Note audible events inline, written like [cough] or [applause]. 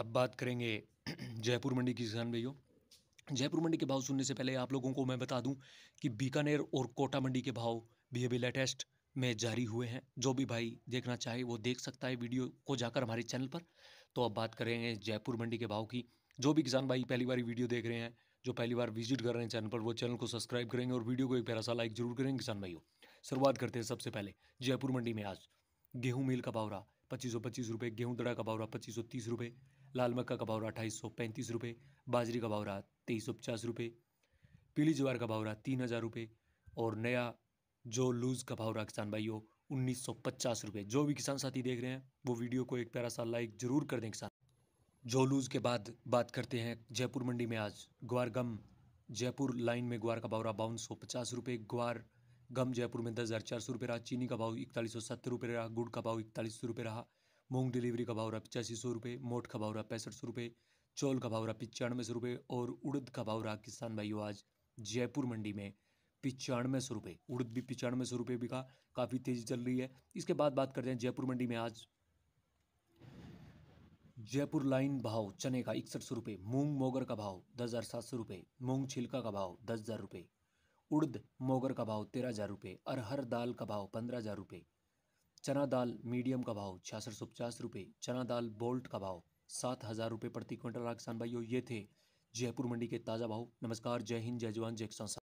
अब बात करेंगे [clears throat] जयपुर मंडी की किसान भाइयों जयपुर मंडी के भाव सुनने से पहले आप लोगों को मैं बता दूं कि बीकानेर और कोटा मंडी के भाव भी अभी लेटेस्ट में जारी हुए हैं जो भी भाई देखना चाहे वो देख सकता है वीडियो को जाकर हमारे चैनल पर तो अब बात करेंगे जयपुर मंडी के भाव की जो भी किसान भाई पहली बार वीडियो देख रहे हैं जो पहली बार विजिट कर रहे हैं चैनल पर वो चैनल को सब्सक्राइब करेंगे और वीडियो को एक प्यारा सा लाइक जरूर करेंगे किसान भाइयों शुरुआत करते हैं सबसे पहले जयपुर मंडी में आज गेहूँ मिल का भाव रहा पच्चीस सौ पच्चीस रुपये गेहूँ दड़ा का भाव रहा पच्चीस सौ तीस रुपये लाल मक्का का भाव रहा अट्ठाईस सौ पैंतीस रुपये बाजरी का भाव रहा तेईस सौ पचास रुपये पीली ज्वार का भाव रहा तीन हज़ार रुपये और नया जो लूज़ का भाव रहा किसान भाइयों उन्नीस सौ पचास रुपये जो भी किसान साथी देख रहे हैं वो वीडियो को एक प्यारा सा लाइक जरूर कर दें किसान जो लूज़ के बाद बात करते हैं जयपुर मंडी में आज ग्वार गम जयपुर लाइन में ग्वार का भाव रहा बावन सौ पचास रुपये ग्वार गम जयपुर में दस हज़ार चार सौ रुपये रहा चीनी का भाव इकतालीस सौ सत्तर रुपये रहा गुड़ का भाव इकतालीस सौ रुपये रहा मूंग डिलीवरी का भाव रहा पचासी सौ रुपये मोट का भाव रहा पैंसठ सौ रुपये चौल का भाव रहा पिचानवे सौ रुपये और उड़द का भाव रहा किसान भाइयों आज जयपुर मंडी में पिचानवे सौ रुपये उड़द भी पिचानवे सौ रुपये बिका काफ़ी तेज़ी चल रही है इसके बाद बात करते हैं जयपुर मंडी में आज जयपुर लाइन भाव चने का इकसठ सौ रुपये मूंग मोगर का भाव दस हज़ार सात सौ रुपये मूंग छिलका का भाव दस हज़ार रुपये उड़द मोगर का भाव तेरह हज़ार रुपये अरहर दाल का भाव पंद्रह हज़ार रुपये चना दाल मीडियम का भाव छियासठ सौ पचास रुपये चना दाल बोल्ट का भाव सात हज़ार रुपये प्रति क्विंटल राजस्थान भाइयों ये थे जयपुर मंडी के ताज़ा भाव नमस्कार जय हिंद जय जवान जय किसान